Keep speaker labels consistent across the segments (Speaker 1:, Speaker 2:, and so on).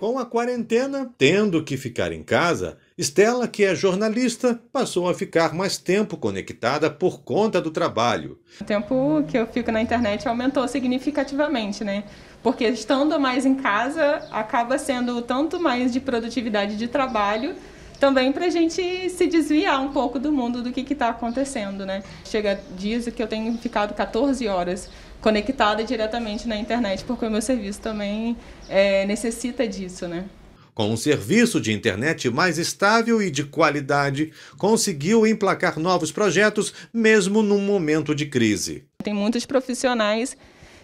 Speaker 1: Com a quarentena, tendo que ficar em casa, Stella, que é jornalista, passou a ficar mais tempo conectada por conta do trabalho.
Speaker 2: O tempo que eu fico na internet aumentou significativamente, né? Porque estando mais em casa, acaba sendo tanto mais de produtividade de trabalho também para a gente se desviar um pouco do mundo do que está acontecendo, né? Chega dias que eu tenho ficado 14 horas conectada diretamente na internet, porque o meu serviço também é, necessita disso, né?
Speaker 1: Com um serviço de internet mais estável e de qualidade, conseguiu emplacar novos projetos mesmo num momento de crise.
Speaker 2: Tem muitos profissionais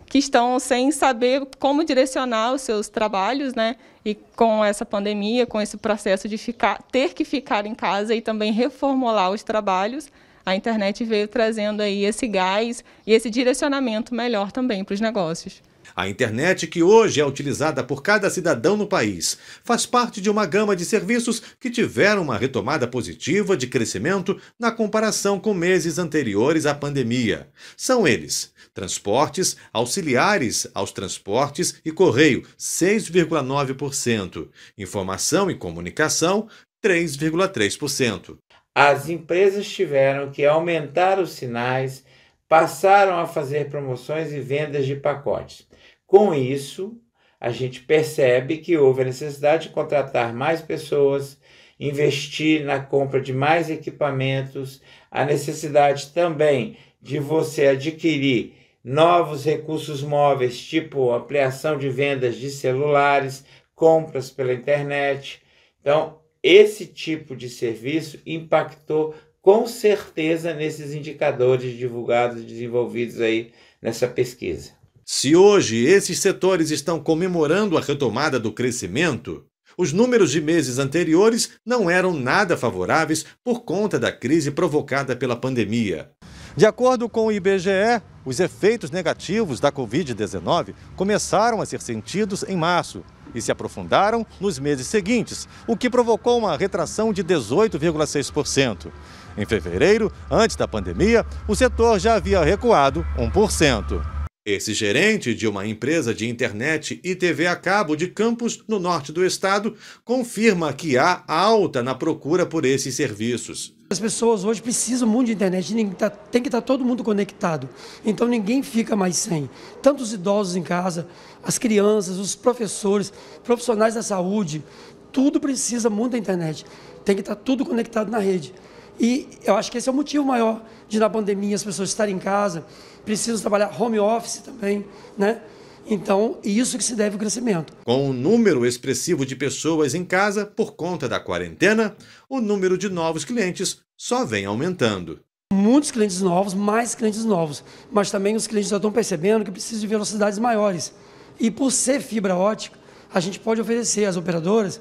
Speaker 2: que estão sem saber como direcionar os seus trabalhos, né? E com essa pandemia, com esse processo de ficar, ter que ficar em casa e também reformular os trabalhos, a internet veio trazendo aí esse gás e esse direcionamento melhor também para os negócios.
Speaker 1: A internet, que hoje é utilizada por cada cidadão no país, faz parte de uma gama de serviços que tiveram uma retomada positiva de crescimento na comparação com meses anteriores à pandemia. São eles: transportes, auxiliares aos transportes e correio, 6,9%, informação e comunicação, 3,3%. As
Speaker 3: empresas tiveram que aumentar os sinais passaram a fazer promoções e vendas de pacotes. Com isso, a gente percebe que houve a necessidade de contratar mais pessoas, investir na compra de mais equipamentos, a necessidade também de você adquirir novos recursos móveis, tipo ampliação de vendas de celulares, compras pela internet. Então, esse tipo de serviço impactou
Speaker 1: com certeza nesses indicadores divulgados e desenvolvidos aí nessa pesquisa. Se hoje esses setores estão comemorando a retomada do crescimento, os números de meses anteriores não eram nada favoráveis por conta da crise provocada pela pandemia. De acordo com o IBGE, os efeitos negativos da Covid-19 começaram a ser sentidos em março, e se aprofundaram nos meses seguintes, o que provocou uma retração de 18,6%. Em fevereiro, antes da pandemia, o setor já havia recuado 1%. Esse gerente de uma empresa de internet e TV a cabo de Campos, no norte do estado, confirma que há alta na procura por esses serviços. As
Speaker 4: pessoas hoje precisam muito de internet, tá, tem que estar tá todo mundo conectado. Então ninguém fica mais sem. Tanto os idosos em casa, as crianças, os professores, profissionais da saúde, tudo precisa muito da internet. Tem que estar tá tudo conectado na rede. E eu acho que esse é o motivo maior de, na pandemia, as pessoas estarem em casa, precisam trabalhar home office também, né? Então, isso que se deve ao crescimento.
Speaker 1: Com um número expressivo de pessoas em casa por conta da quarentena, o número de novos clientes só vem aumentando.
Speaker 4: Muitos clientes novos, mais clientes novos, mas também os clientes já estão percebendo que precisam de velocidades maiores. E por ser fibra ótica, a gente pode oferecer às operadoras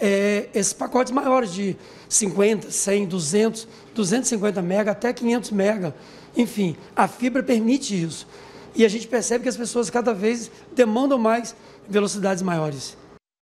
Speaker 4: é, esses pacotes maiores de 50, 100, 200, 250 mega, até 500 mega. Enfim, a fibra permite isso. E a gente percebe que as pessoas cada vez demandam mais velocidades maiores.